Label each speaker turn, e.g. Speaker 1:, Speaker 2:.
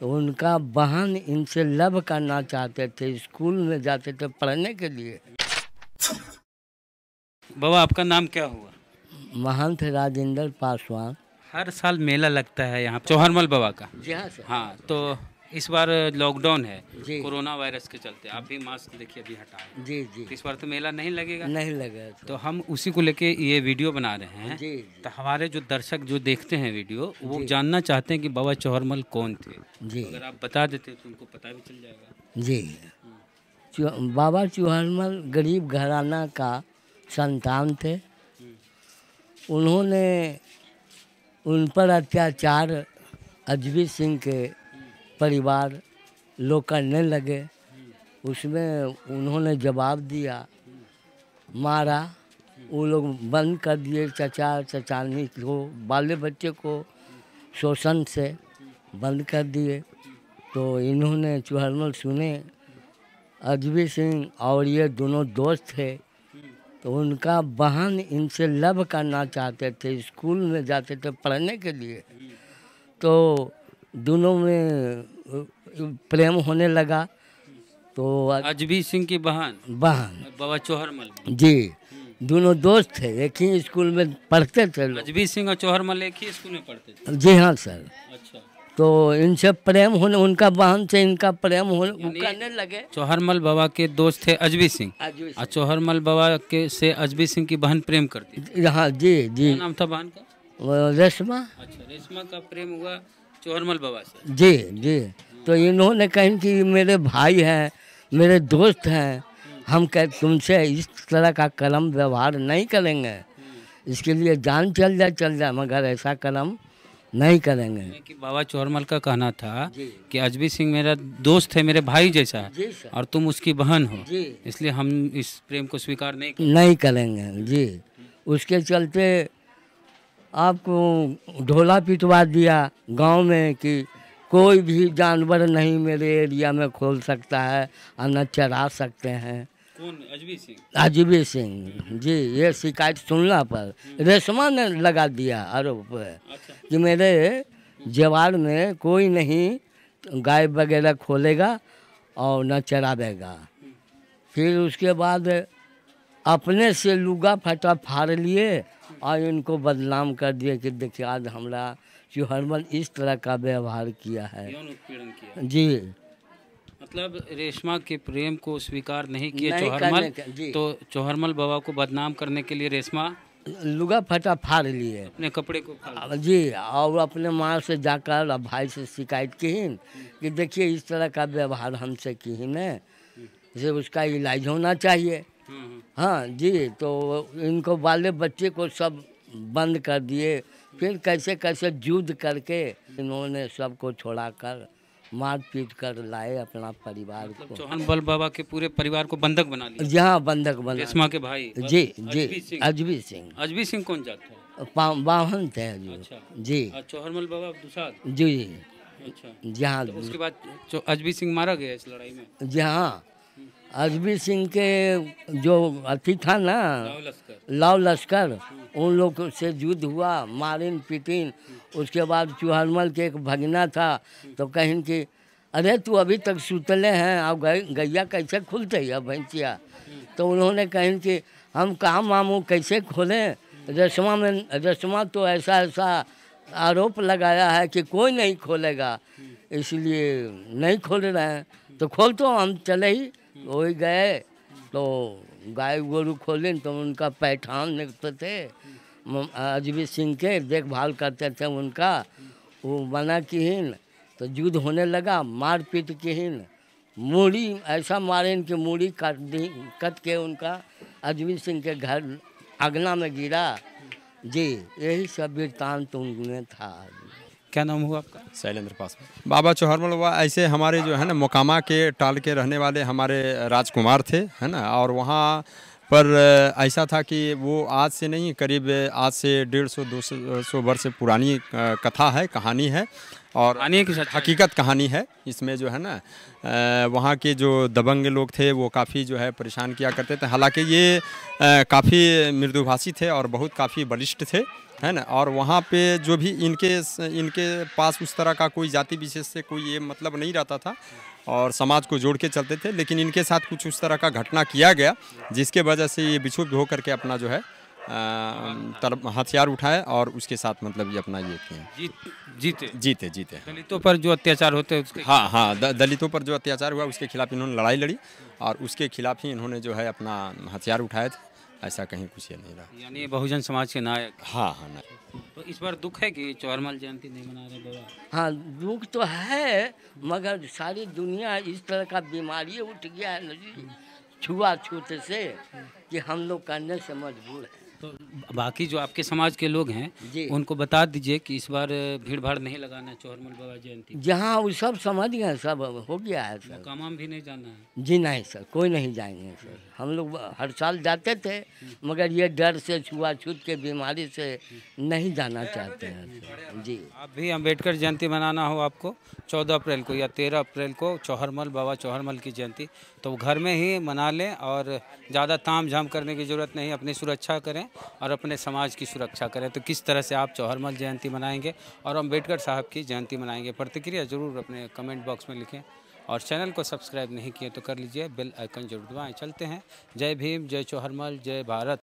Speaker 1: तो उनका बहन इनसे लव करना चाहते थे स्कूल में जाते थे पढ़ने के लिए बाबा आपका नाम क्या हुआ महंत राजेंद्र पासवान
Speaker 2: हर साल मेला लगता है यहाँ चौहरमल बाबा का जी हाँ सर हाँ तो इस बार लॉकडाउन है कोरोना वायरस के चलते आप भी मास्क देखिए अभी हटा जी जी तो इस बार तो मेला नहीं लगेगा नहीं लगेगा तो।, तो हम उसी को लेके ये वीडियो बना रहे हैं जी, जी। तो हमारे जो दर्शक जो देखते हैं वीडियो वो जानना चाहते हैं कि बाबा चौहरमल कौन थे जी अगर आप बता देते
Speaker 1: तो उनको पता भी चल जाएगा जी बाबा चौहरमल गरीब घराना का संतान थे उन्होंने उन पर अत्याचार अजबी सिंह के परिवार लोग करने लगे उसमें उन्होंने जवाब दिया मारा वो लोग बंद कर दिए चचा चचानी को बाले बच्चे को शोषण से बंद कर दिए तो इन्होंने चुहरमल सुने अजबी सिंह और ये दोनों दोस्त थे तो उनका बहन इनसे लव करना चाहते थे स्कूल में जाते थे पढ़ने के लिए तो दोनों में प्रेम होने लगा तो
Speaker 2: अजबी सिंह की बहन बहन बाबा चौहरमल जी
Speaker 1: दोनों दोस्त थे एक ही स्कूल में पढ़ते थे
Speaker 2: अजबी सिंह और चौहरमल एक ही स्कूल में पढ़ते
Speaker 1: थे जी हाँ सर अच्छा तो इनसे प्रेम होने उनका बहन से इनका प्रेम होने करने लगे
Speaker 2: चौहरमल बाबा के दोस्त थे अजबी सिंह और चौहरमल बाबा के से अजबी सिंह की बहन प्रेम करती
Speaker 1: हाँ जी जी नाम था बहन का रेशमा
Speaker 2: अच्छा रेशमा का प्रेम हुआ चोरमल तो बाबा से जी
Speaker 1: जी तो इन्होंने कहे कि मेरे भाई हैं मेरे दोस्त हैं हम कह तुमसे इस तरह का कलम व्यवहार नहीं करेंगे इसके लिए जान चल जाए चल जाए मगर ऐसा कलम नहीं करेंगे
Speaker 2: कि बाबा चोरमल का कहना था कि अजबी सिंह मेरा दोस्त है मेरे भाई जैसा है और तुम उसकी बहन हो इसलिए हम इस प्रेम को स्वीकार नहीं करेंगे
Speaker 1: नहीं करेंगे जी उसके चलते आपको ढोला पिटवा दिया गांव में कि कोई भी जानवर नहीं मेरे एरिया में खोल सकता है और न चरा सकते हैं कौन सिंह अजबी सिंह जी ये शिकायत सुनना पर रेशमा ने लगा दिया आरोप अच्छा। कि मेरे जवार में कोई नहीं गाय वगैरह खोलेगा और न चरावेगा फिर उसके बाद अपने से लुगा फटा फाड़ लिए आज उनको बदनाम कर दिए कि देखिए आज हमारा चूहरमल इस तरह का व्यवहार किया है किया। जी
Speaker 2: मतलब रेशमा के प्रेम को स्वीकार नहीं किया चौहरमल तो चौहरमल बाबा को बदनाम करने के लिए रेशमा
Speaker 1: लुगा फटा फाड़ लिए अपने कपड़े को जी और अपने माँ से जाकर और भाई से शिकायत किन कि देखिए इस तरह का व्यवहार हमसे की है हम्म। जैसे उसका इलाज होना चाहिए हाँ जी तो इनको वाले बच्चे को सब बंद कर दिए फिर कैसे कैसे युद्ध करके इन्होंने सबको छोड़ा कर मार पीट कर लाए अपना परिवार मतलब को चौहान बल
Speaker 2: बाबा के पूरे परिवार को बंधक बना लिया जी हाँ बंधक बना रेशमा के भाई जी जी अजबी सिंह अजबी सिंह कौन जात
Speaker 1: बाहन थे अच्छा। जी
Speaker 2: चौहरमल बाबा दूसरा जी जी अच्छा जी हाँ तो उसके बाद अजबी सिंह मारा गया इस लड़ाई में जी
Speaker 1: हाँ अजबी सिंह के जो अति था ना लाव लश्कर उन लोग से युद्ध हुआ मारिन पिटिन उसके बाद चूहरमल के एक भगना था तो कहीं कि अरे तू अभी तक सुतले हैं अब गैया कैसे खुलते है भैंसिया तो उन्होंने कहीं कि हम कहाँ मामू कैसे खोलें रस्मा में रस्मा तो ऐसा ऐसा आरोप लगाया है कि कोई नहीं खोलेगा इसलिए नहीं खोल रहे हैं तो खोल तो हम चले ही हो गए तो गाय गोरू खोले तो उनका पैठान देखते थे अजबी सिंह के देखभाल करते थे उनका वो बना किहीन तो युद्ध होने लगा मार पीट किहीन मूड़ी ऐसा मारे इनके मूड़ी काट दी कट के उनका अजबी सिंह के घर अगना में गिरा जी यही सब वृत्तांत उनमें था क्या नाम हुआ आपका शैलेंद्र पासवान बाबा
Speaker 2: चौहरमल बाबा ऐसे हमारे जो है ना मोकामा के टाल के रहने वाले हमारे राजकुमार थे है ना और वहाँ पर ऐसा था कि वो आज से नहीं करीब आज से डेढ़ सौ दो सौ वर्ष से पुरानी कथा है कहानी है और अनेक की हकीकत कहानी है इसमें जो है ना वहाँ के जो दबंग लोग थे वो काफ़ी जो है परेशान किया करते थे हालांकि ये काफ़ी मृदुभाषी थे और बहुत काफ़ी बलिष्ठ थे है ना और वहाँ पे जो भी इनके इनके पास उस तरह का कोई जाति विशेष से कोई ये मतलब नहीं रहता था और समाज को जोड़ के चलते थे लेकिन इनके साथ कुछ उस तरह का घटना किया गया जिसके वजह से ये बिछुप होकर के अपना जो है हथियार उठाए और उसके साथ मतलब ये अपना ये किए जीत, जीते जीते जीते दलितों पर जो अत्याचार होते हैं उसके हाँ हाँ द, दलितों पर जो अत्याचार हुआ उसके खिलाफ इन्होंने लड़ाई लड़ी और उसके खिलाफ ही इन्होंने
Speaker 1: जो है अपना हथियार उठाए थे ऐसा कहीं कुछ ये नहीं रहा
Speaker 2: यानी बहुजन समाज के नायक
Speaker 1: हाँ हाँ नायक
Speaker 2: तो इस बार दुख है कि चौरमल जयंती नहीं मना रहे बाबा
Speaker 1: हाँ दुख तो है मगर सारी दुनिया इस तरह का बीमारी उठ गया है छुआ छूत से कि हम लोग करने से मजबूर हैं तो
Speaker 2: बाकी जो आपके समाज के
Speaker 1: लोग हैं उनको बता दीजिए कि इस बार भीड़ भाड़ नहीं
Speaker 2: लगाना है चौहरमल
Speaker 1: बाबा जयंती जहाँ वो सब समझ गए सब हो गया है सर
Speaker 2: कामाम भी नहीं जाना है
Speaker 1: जी नहीं सर कोई नहीं जाएंगे सर हम लोग हर साल जाते थे मगर ये डर से छुआछूत के बीमारी से नहीं जाना चाहते हैं जी
Speaker 2: आप भी अम्बेडकर जयंती मनाना हो आपको चौदह अप्रैल को या तेरह अप्रैल को चौहरमल बाबा चौहरमल की जयंती तो घर में ही मना लें और ज़्यादा ताम झाम करने की ज़रूरत नहीं अपनी सुरक्षा करें करें और अपने समाज की सुरक्षा करें तो किस तरह से आप चौहरमल जयंती मनाएंगे और अम्बेडकर साहब की जयंती मनाएंगे प्रतिक्रिया ज़रूर अपने कमेंट बॉक्स में लिखें और चैनल को सब्सक्राइब नहीं किए तो कर लीजिए बेल आइकन जरूर दबाएँ चलते हैं जय भीम जय चौहरमल जय भारत